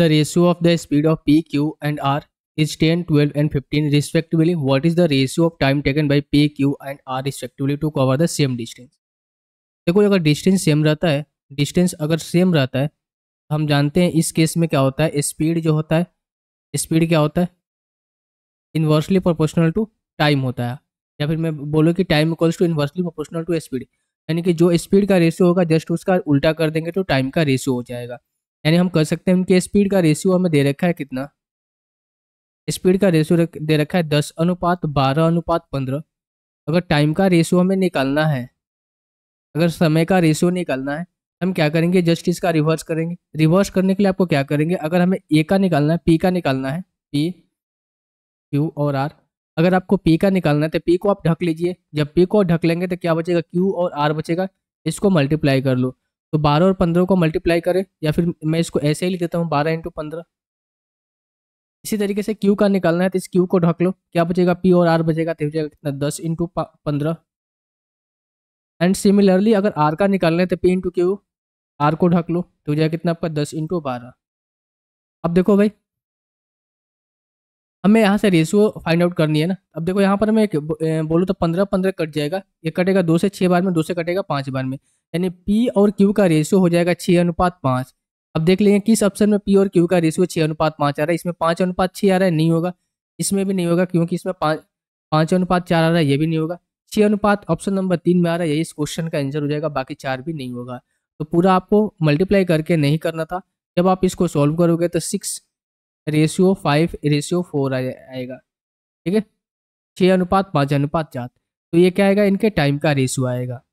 The ratio of the speed of P Q and r is 10, 12 and 15 respectively. What is the ratio of time taken by P Q and r respectively to cover the same distance? देखो अगर distance same रहता है distance अगर same रहता है हम जानते हैं इस केस में क्या होता है स्पीड जो होता है स्पीड क्या होता है इन्वर्सली प्रोपोर्शनल टू टाइम होता है या फिर मैं बोलूँ कि time equals to inversely proportional to speed यानी कि जो स्पीड का रेशियो होगा जस्ट उसका उल्टा कर देंगे तो टाइम का रेशियो हो जाएगा यानी हम कर सकते हैं उनके स्पीड का रेशियो हमें दे रखा है कितना स्पीड का रेशियो दे रखा है दस अनुपात बारह अनुपात पंद्रह अगर टाइम का रेशियो हमें निकालना है अगर समय का रेशियो निकालना है हम क्या करेंगे जस्ट इसका रिवर्स करेंगे रिवर्स करने के लिए आपको क्या करेंगे अगर हमें ए का निकालना है पी का निकालना है पी क्यू और आर अगर आपको पी का निकालना है तो पी को आप ढक लीजिए जब पी को ढक लेंगे तो क्या बचेगा क्यू और आर बचेगा इसको मल्टीप्लाई कर लो तो बारह और पंद्रह को मल्टीप्लाई करें या फिर मैं इसको ऐसे ही लिख देता हूँ बारह इंटू पंद्रह इसी तरीके से क्यू का निकालना है तो इस क्यू को ढक लो क्या बचेगा पी और आर बचेगा तो कितना दस इंटू पंद्रह एंड सिमिलरली अगर आर का निकालना है तो पी इंटू क्यू आर को ढक लो तो बचेगा कितना आपका दस इंटू बारह अब देखो भाई हमें यहाँ से रेशियो फाइंड आउट करनी है ना अब देखो यहाँ पर हमें बोलूँ तो पंद्रह पंद्रह कट जाएगा ये कटेगा दो से छः बार में दो से कटेगा पाँच बार में यानी पी और क्यू का रेशियो हो जाएगा छः अनुपात पाँच अब देख लेंगे किस ऑप्शन में पी और क्यू का रेशियो छः अनुपात पाँच आ रहा है इसमें पाँच अनुपात छः आ रहा है नहीं होगा इसमें भी नहीं होगा क्योंकि इसमें पाँच पाँच अनुपात चार आ रहा है ये भी नहीं होगा छः अनुपात ऑप्शन नंबर तीन में आ रहा है यही इस क्वेश्चन का आंसर हो जाएगा बाकी चार भी नहीं होगा तो पूरा आपको मल्टीप्लाई करके नहीं करना था जब आप इसको सॉल्व करोगे तो six ratio five ratio four आएगा ठीक है छः अनुपात पाँच अनुपात चार तो ये क्या आएगा इनके टाइम का रेशियो आएगा